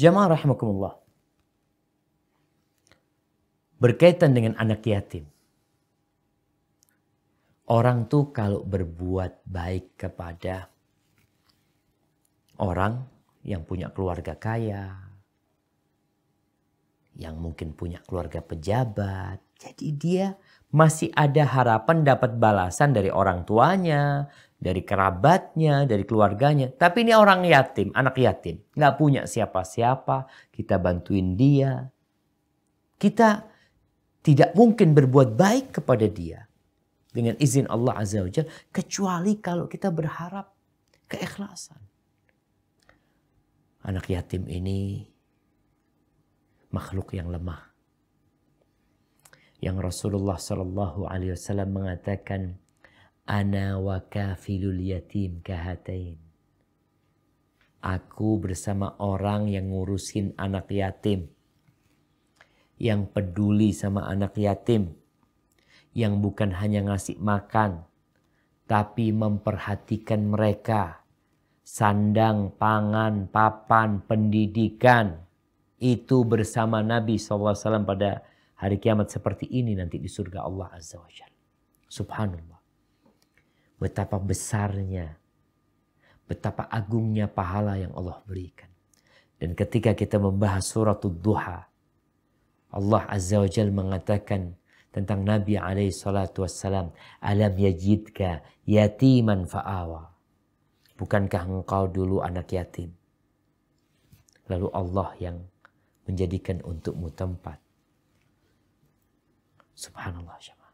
Jamaah rahimakumullah. Berkaitan dengan anak yatim. Orang tuh kalau berbuat baik kepada orang yang punya keluarga kaya, yang mungkin punya keluarga pejabat. Jadi dia masih ada harapan dapat balasan dari orang tuanya, dari kerabatnya, dari keluarganya. Tapi ini orang yatim, anak yatim. Gak punya siapa-siapa, kita bantuin dia. Kita tidak mungkin berbuat baik kepada dia. Dengan izin Allah Azza wa Jal, kecuali kalau kita berharap keikhlasan. Anak yatim ini makhluk yang lemah. Yang Rasulullah Shallallahu Alaihi Wasallam mengatakan, Ana wa kafilul yatim kahatain. Aku bersama orang yang ngurusin anak yatim. Yang peduli sama anak yatim. Yang bukan hanya ngasih makan. Tapi memperhatikan mereka. Sandang, pangan, papan, pendidikan. Itu bersama Nabi SAW pada hari kiamat seperti ini nanti di surga Allah Azza wa Jalla. Subhanallah betapa besarnya, betapa agungnya pahala yang Allah berikan. Dan ketika kita membahas surat duha, Allah Azza wa Jal mengatakan tentang Nabi alaihi salatu wassalam, Alam yajidka yatiman fa'awa. Bukankah engkau dulu anak yatim? Lalu Allah yang menjadikan untukmu tempat. Subhanallah. Syabah.